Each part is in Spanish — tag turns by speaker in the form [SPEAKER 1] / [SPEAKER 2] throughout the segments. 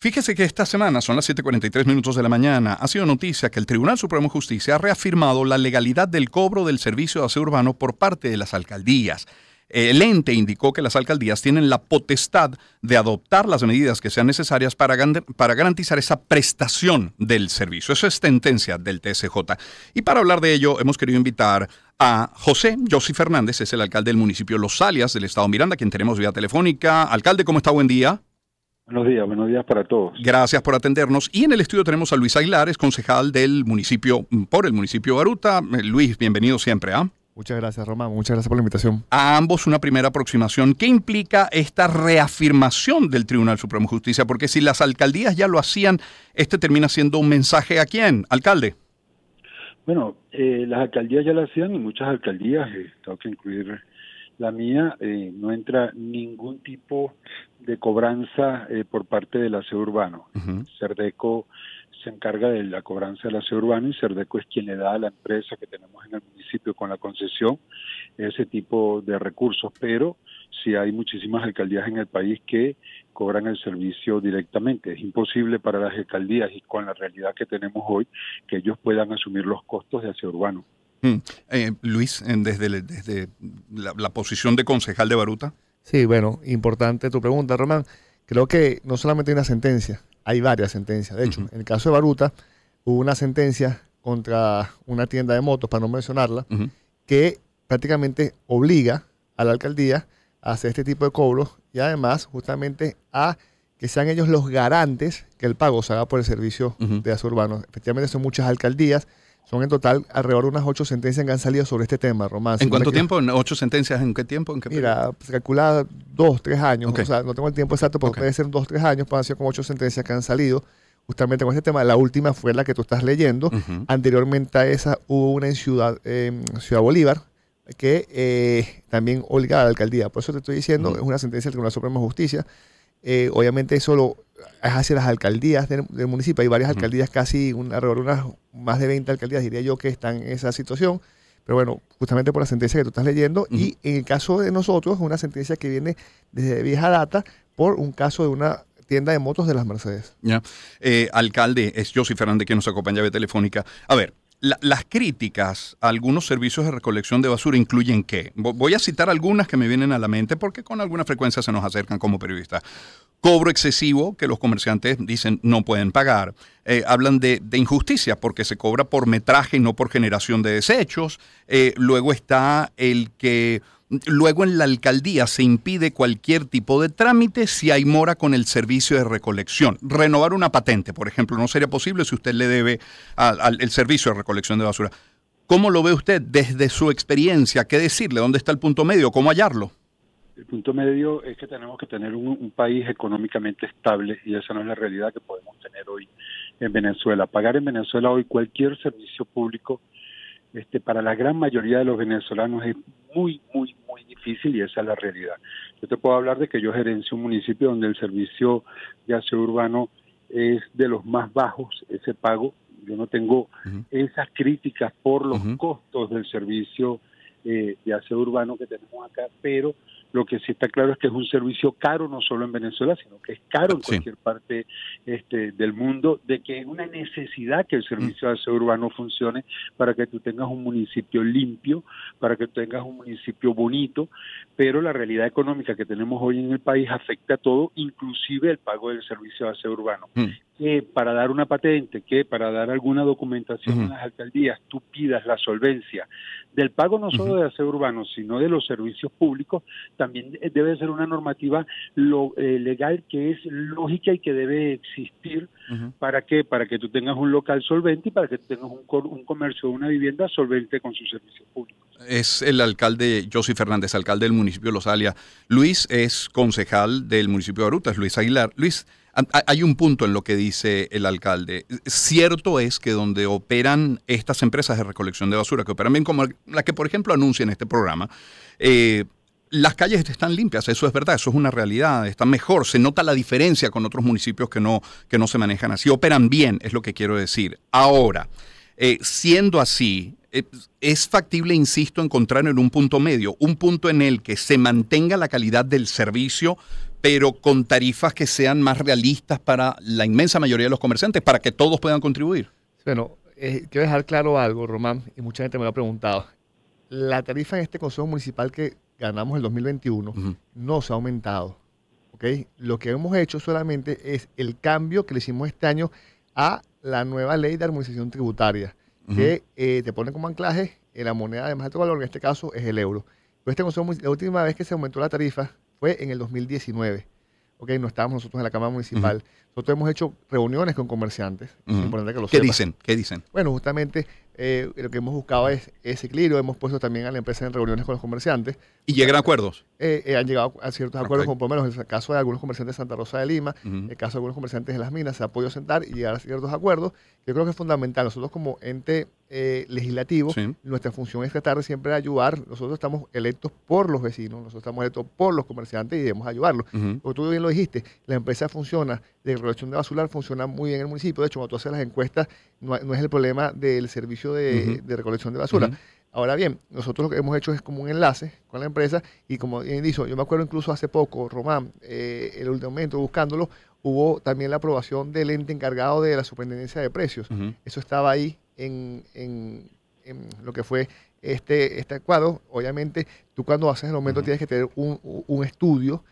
[SPEAKER 1] Fíjese que esta semana, son las 7.43 minutos de la mañana, ha sido noticia que el Tribunal Supremo de Justicia ha reafirmado la legalidad del cobro del servicio de aseo urbano por parte de las alcaldías. El ente indicó que las alcaldías tienen la potestad de adoptar las medidas que sean necesarias para, garantizar esa prestación del servicio. Eso es sentencia del TSJ. Y para hablar de ello, hemos querido invitar a José José Fernández, es el alcalde del municipio Los Alias del estado Miranda, quien tenemos vía telefónica. Alcalde, ¿cómo está? Buen día.
[SPEAKER 2] Buenos días, buenos días para todos.
[SPEAKER 1] Gracias por atendernos. Y en el estudio tenemos a Luis Aguilar, es concejal del municipio, por el municipio de Baruta. Eh, Luis, bienvenido siempre. ¿ah?
[SPEAKER 3] Muchas gracias, Roma, Muchas gracias por la invitación.
[SPEAKER 1] A ambos una primera aproximación. ¿Qué implica esta reafirmación del Tribunal Supremo de Justicia? Porque si las alcaldías ya lo hacían, este termina siendo un mensaje a quién, alcalde.
[SPEAKER 2] Bueno, eh, las alcaldías ya lo hacían y muchas alcaldías, eh, tengo que incluir la mía eh, no entra ningún tipo de cobranza eh, por parte del aseo urbano. Cerdeco se encarga de la cobranza del aseo urbano y Cerdeco es quien le da a la empresa que tenemos en el municipio con la concesión ese tipo de recursos, pero si hay muchísimas alcaldías en el país que cobran el servicio directamente. Es imposible para las alcaldías y con la realidad que tenemos hoy que ellos puedan asumir los costos de aseo urbano.
[SPEAKER 3] Mm.
[SPEAKER 1] Eh, Luis, desde, desde la, posición de concejal de Baruta.
[SPEAKER 3] Sí, bueno, importante tu pregunta, Román. Creo que no solamente hay una sentencia, hay varias sentencias. De hecho, en el caso de Baruta hubo una sentencia contra una tienda de motos, para no mencionarla, que prácticamente obliga a la alcaldía a hacer este tipo de cobros y además justamente a que sean ellos los garantes que el pago se haga por el servicio de asurbano. Efectivamente son muchas alcaldías son en total alrededor de unas ocho sentencias que han salido sobre este tema, Román. ¿En cuánto tiempo? ¿Ocho sentencias? ¿En qué tiempo? ¿En Mira, pues, calculada dos, tres años. O sea, no tengo el tiempo exacto, pero puede ser dos, tres años, pueden ser como ocho sentencias que han salido justamente con este tema. La última fue la que tú estás leyendo. Anteriormente a esa hubo una en Ciudad, Ciudad Bolívar que eh, también obligaba la alcaldía. Por eso te estoy diciendo, es una sentencia del Tribunal Supremo de Justicia eh, obviamente eso es hacia las alcaldías del, municipio. Hay varias alcaldías, casi alrededor de unas más de 20 alcaldías, diría yo, que están en esa situación. Pero bueno, justamente por la sentencia que tú estás leyendo. Y en el caso de nosotros, una sentencia que viene desde vieja data por un caso de una tienda de motos de las Mercedes.
[SPEAKER 1] Ya. Eh, alcalde, es José Fernández quien nos acompaña de Telefónica. A ver, las críticas a algunos servicios de recolección de basura incluyen qué? Voy a citar algunas que me vienen a la mente porque con alguna frecuencia se nos acercan como periodistas. Cobro excesivo que los comerciantes dicen no pueden pagar. Eh, hablan de, injusticia porque se cobra por metraje y no por generación de desechos. Eh, luego está el que Luego en la alcaldía se impide cualquier tipo de trámite si hay mora con el servicio de recolección. Renovar una patente, por ejemplo, no sería posible si usted le debe al servicio de recolección de basura. ¿Cómo lo ve usted desde su experiencia? ¿Qué decirle? ¿Dónde está el punto medio? ¿Cómo hallarlo?
[SPEAKER 2] El punto medio es que tenemos que tener un, país económicamente estable y esa no es la realidad que podemos tener hoy en Venezuela. Pagar en Venezuela hoy cualquier servicio público este, para la gran mayoría de los venezolanos es muy, muy, muy difícil y esa es la realidad. Yo te puedo hablar de que yo gerencio un municipio donde el servicio de aseo urbano es de los más bajos, ese pago. Yo no tengo esas críticas por los costos del servicio eh, de aseo urbano que tenemos acá, pero lo que sí está claro es que es un servicio caro no solo en Venezuela, sino que es caro en cualquier parte este, del mundo, de que es una necesidad que el mm. servicio de aseo urbano funcione para que tú tengas un municipio limpio, para que tengas un municipio bonito, pero la realidad económica que tenemos hoy en el país afecta a todo, inclusive el pago del servicio de aseo urbano. Mm que para dar una patente, que para dar alguna documentación a las alcaldías, tú pidas la solvencia del pago no solo de aseo urbano, sino de los servicios públicos, también eh, debe ser una normativa eh, legal que es lógica y que debe existir para que para que tú tengas un local solvente y para que tengas un, un comercio, una vivienda solvente con sus servicios
[SPEAKER 1] públicos. Es el alcalde José Fernández, alcalde del municipio de Losalia. Luis es concejal del municipio de Arutas, Luis Aguilar. Luis, hay un punto en lo que dice el alcalde. Cierto es que donde operan estas empresas de recolección de basura, que operan bien como la que, por ejemplo, anuncia en este programa, eh, las calles están limpias, eso es verdad, eso es una realidad, está mejor, se nota la diferencia con otros municipios que no, que no se manejan así, operan bien, es lo que quiero decir. Ahora, eh, siendo así, eh, es factible, insisto, encontrar en un punto medio, un punto en el que se mantenga la calidad del servicio, pero con tarifas que sean más realistas para la inmensa mayoría de los comerciantes, para que todos puedan contribuir.
[SPEAKER 3] Bueno, eh, quiero dejar claro algo, Román, y mucha gente me lo ha preguntado. La tarifa en este Consejo Municipal que ganamos el 2021 no se ha aumentado. ¿okay? Lo que hemos hecho solamente es el cambio que le hicimos este año a la nueva ley de armonización tributaria, que eh, te pone como anclaje en la moneda de más alto valor, en este caso es el euro. Pero este Consejo, la última vez que se aumentó la tarifa fue en el 2019. Ok, no estábamos nosotros en la Cámara Municipal. Nosotros hemos hecho reuniones con comerciantes. importante que lo ¿Qué dicen? ¿Qué dicen? Bueno, justamente eh, lo que hemos buscado es ese equilibrio. Hemos puesto también a la empresa en reuniones con los comerciantes. ¿Y llegan a acuerdos? Eh, eh, han llegado a ciertos acuerdos, con como en el caso de algunos comerciantes de Santa Rosa de Lima, el caso de algunos comerciantes de las minas, se ha podido sentar y llegar a ciertos acuerdos. Yo creo que es fundamental. Nosotros como ente eh, legislativo. Nuestra función es tratar de siempre ayudar. Nosotros estamos electos por los vecinos, nosotros estamos electos por los comerciantes y debemos ayudarlos. Como tú bien lo dijiste, la empresa funciona, la recolección de basura funciona muy bien en el municipio. De hecho, cuando tú haces las encuestas, no, es el problema del servicio de, recolección de basura. Ahora bien, nosotros lo que hemos hecho es como un enlace con la empresa y como bien dijo, yo me acuerdo incluso hace poco, Román, eh, el último momento buscándolo, hubo también la aprobación del ente encargado de la superintendencia de precios. Eso estaba ahí en, lo que fue este, este cuadro. Obviamente, tú cuando haces el aumento tienes que tener un, estudio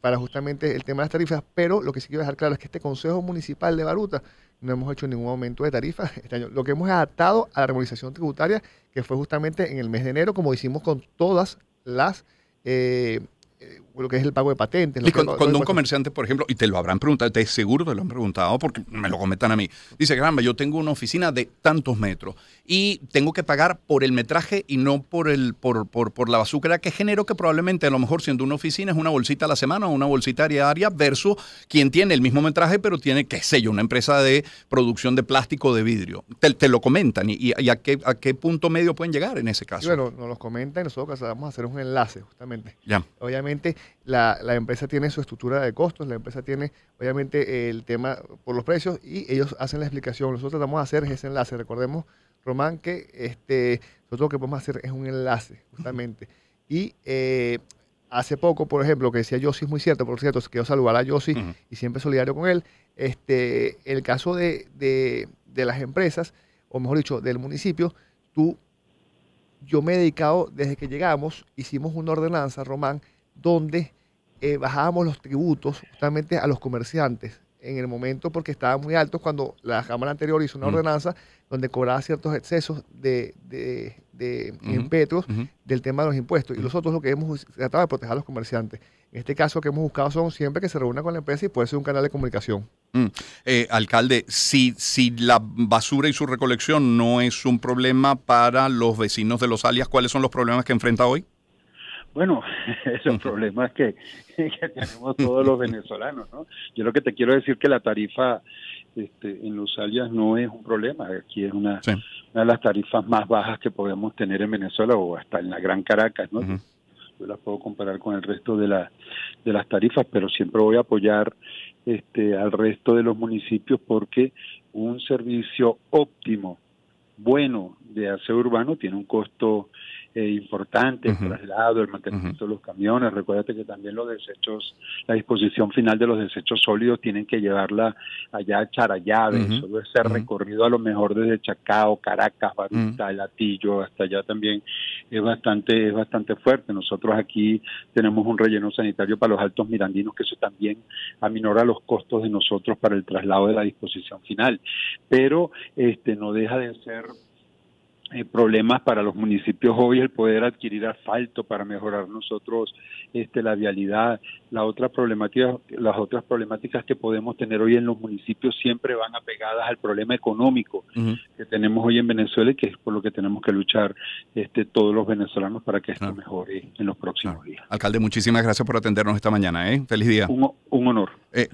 [SPEAKER 3] para justamente el tema de las tarifas, pero lo que sí quiero dejar claro es que este Consejo Municipal de Baruta no hemos hecho ningún aumento de tarifas este año. Lo que hemos adaptado a la armonización tributaria, que fue justamente en el mes de enero, como hicimos con todas las... Eh, eh, lo que es el pago de patentes. cuando, un
[SPEAKER 1] comerciante, por ejemplo, y te lo habrán preguntado, te seguro te lo han preguntado porque me lo comentan a mí, dice, caramba, yo tengo una oficina de tantos metros y tengo que pagar por el metraje y no por, el, por, por, por la basura que genero, que probablemente a lo mejor siendo una oficina es una bolsita a la semana o una bolsita diaria versus quien tiene el mismo metraje pero tiene, qué sé yo, una empresa de producción de plástico de vidrio. Te, lo comentan y, a, qué, a qué punto medio pueden llegar en ese caso.
[SPEAKER 3] bueno, nos los comentan y nosotros vamos a hacer un enlace justamente. Ya. Obviamente la, empresa tiene su estructura de costos, la empresa tiene obviamente el tema por los precios y ellos hacen la explicación. Nosotros vamos a hacer ese enlace. Recordemos, Román, que este, nosotros lo que podemos hacer es un enlace, justamente. Y eh, hace poco, por ejemplo, que decía Yossi, es muy cierto, por cierto, quiero saludar a Yossi y siempre solidario con él, este, el caso de, de, las empresas, o mejor dicho, del municipio, tú, yo me he dedicado, desde que llegamos, hicimos una ordenanza, Román, donde eh, bajábamos los tributos justamente a los comerciantes en el momento porque estaban muy altos cuando la Cámara anterior hizo una mm. ordenanza donde cobraba ciertos excesos de, de, del tema de los impuestos. Y nosotros mm. lo que hemos tratado de proteger a los comerciantes. En este caso que hemos buscado son siempre que se reúna con la empresa y puede ser un canal de comunicación.
[SPEAKER 1] Mm. Eh, alcalde, si, si la basura y su recolección no es un problema para los vecinos de Los Alias, ¿cuáles son los problemas que enfrenta hoy?
[SPEAKER 2] Bueno, el problema que, tenemos todos los venezolanos, ¿no? Yo lo que te quiero decir que la tarifa este, en alias no es un problema, aquí es una, de las tarifas más bajas que podemos tener en Venezuela o hasta en la Gran Caracas, ¿no? Yo las puedo comparar con el resto de, la, de las tarifas, pero siempre voy a apoyar este, al resto de los municipios porque un servicio óptimo, bueno de aseo urbano tiene un costo eh, importante, el traslado, el mantenimiento de los camiones. Recuérdate que también los desechos, la disposición final de los desechos sólidos tienen que llevarla allá a Charallave. Uh Solo ese recorrido a lo mejor desde Chacao, Caracas, Baruta, Latillo, hasta allá también es bastante, es bastante fuerte. Nosotros aquí tenemos un relleno sanitario para los altos mirandinos que eso también aminora los costos de nosotros para el traslado de la disposición final. Pero este no deja de ser eh, problemas para los municipios hoy el poder adquirir asfalto para mejorar nosotros este la vialidad la otra problemática las otras problemáticas que podemos tener hoy en los municipios siempre van apegadas al problema económico que tenemos hoy en Venezuela y que es por lo que tenemos que luchar este todos los venezolanos para que esto mejore en los próximos días
[SPEAKER 1] alcalde muchísimas gracias por atendernos esta mañana ¿eh? feliz día un, honor eh,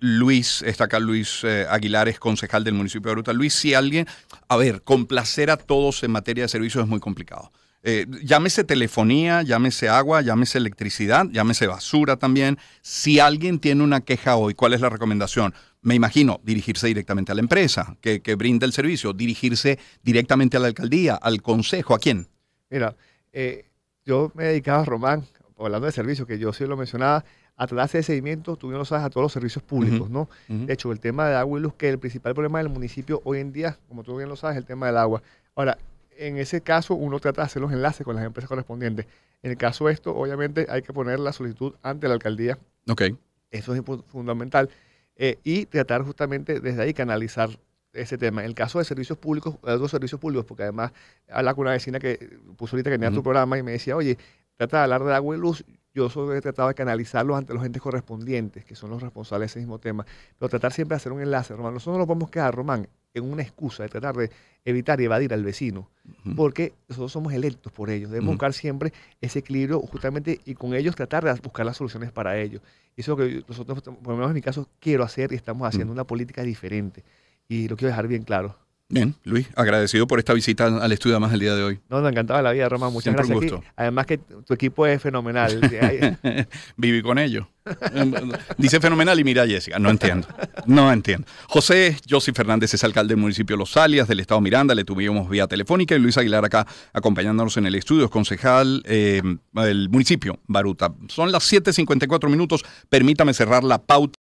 [SPEAKER 1] Luis está acá Luis Aguilar es concejal del municipio de Bruta Luis si alguien a ver complacer a todos en materia de servicios es muy complicado. Eh, llámese telefonía, llámese agua, llámese electricidad, llámese basura también. Si alguien tiene una queja hoy, ¿cuál es la recomendación? Me imagino dirigirse directamente a la empresa que, brinda el servicio, dirigirse directamente a la alcaldía, al consejo, ¿a quién?
[SPEAKER 3] Mira, eh, yo me dedicaba, Román, hablando de servicios, que yo sí lo mencionaba, a través de seguimiento, tú bien lo sabes, a todos los servicios públicos, ¿no? De hecho, el tema de agua y luz, que es el principal problema del municipio hoy en día, como tú bien lo sabes, el tema del agua. Ahora, en ese caso uno trata de hacer los enlaces con las empresas correspondientes. En el caso de esto, obviamente hay que poner la solicitud ante la alcaldía. Ok. Eso es fundamental. Eh, y tratar justamente desde ahí canalizar ese tema. En el caso de servicios públicos, de otros servicios públicos, porque además habla con una vecina que puso ahorita que tenía tu programa y me decía, oye, trata de hablar de agua y luz. Yo solo he tratado de canalizarlos ante los entes correspondientes, que son los responsables de ese mismo tema. Pero tratar siempre de hacer un enlace, Román. Nosotros no nos podemos quedar, Román, en una excusa de tratar de evitar y evadir al vecino, porque nosotros somos electos por ellos. Debemos buscar siempre ese equilibrio justamente y con ellos tratar de buscar las soluciones para ellos. Eso es lo que nosotros, por lo menos en mi caso, quiero hacer y estamos haciendo una política diferente. Y lo quiero dejar bien claro. Bien,
[SPEAKER 1] Luis, agradecido por esta visita al estudio más el día de hoy. No,
[SPEAKER 3] nos encantaba la vida, Roma. Muchas gracias. Además que tu equipo es fenomenal.
[SPEAKER 1] Viví con ellos. Dice fenomenal y mira Jessica, no entiendo, no entiendo. José José Fernández es alcalde del municipio Los Alias del estado Miranda, le tuvimos vía telefónica y Luis Aguilar acá acompañándonos en el estudio, es concejal eh, del municipio Baruta. Son las 7.54 minutos, permítame cerrar la pauta.